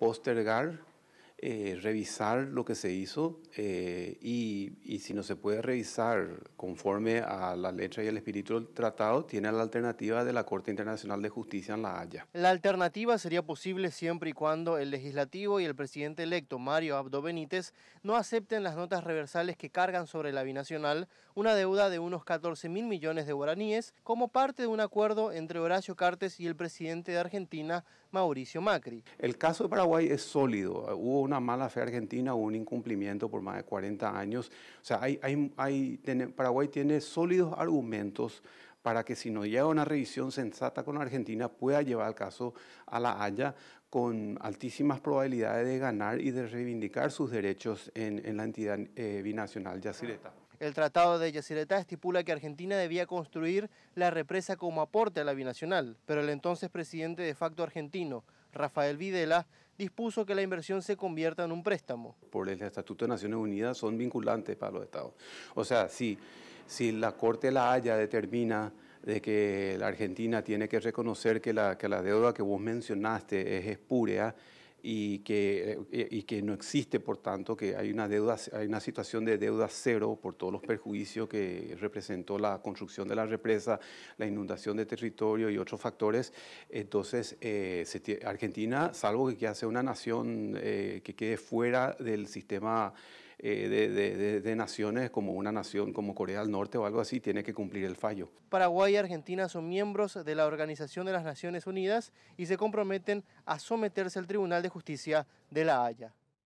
postergar eh, revisar lo que se hizo eh, y, si no se puede revisar conforme a la letra y el espíritu del tratado, tiene la alternativa de la Corte Internacional de Justicia en La Haya. La alternativa sería posible siempre y cuando el legislativo y el presidente electo Mario Abdo Benítez no acepten las notas reversales que cargan sobre la binacional una deuda de unos 14 mil millones de guaraníes como parte de un acuerdo entre Horacio Cartes y el presidente de Argentina, Mauricio Macri. El caso de Paraguay es sólido. Hubo una mala fe argentina o un incumplimiento por más de 40 años. O sea, hay, hay, hay, Paraguay tiene sólidos argumentos para que si no llega una revisión sensata con Argentina pueda llevar el caso a la Haya con altísimas probabilidades de ganar y de reivindicar sus derechos en, en la entidad eh, binacional Yacireta. El Tratado de Yacyretá estipula que Argentina debía construir la represa como aporte a la binacional, pero el entonces presidente de facto argentino, Rafael Videla, dispuso que la inversión se convierta en un préstamo. Por el Estatuto de Naciones Unidas son vinculantes para los estados. O sea, si, si la Corte de la Haya determina de que la Argentina tiene que reconocer que la, que la deuda que vos mencionaste es espúrea, y que, eh, y que no existe, por tanto, que hay una, deuda, hay una situación de deuda cero por todos los perjuicios que representó la construcción de la represa, la inundación de territorio y otros factores. Entonces, eh, Argentina, salvo que hace una nación eh, que quede fuera del sistema eh, de, de, naciones como una nación como Corea del Norte o algo así tiene que cumplir el fallo. Paraguay y Argentina son miembros de la Organización de las Naciones Unidas y se comprometen a someterse al Tribunal de Justicia de La Haya.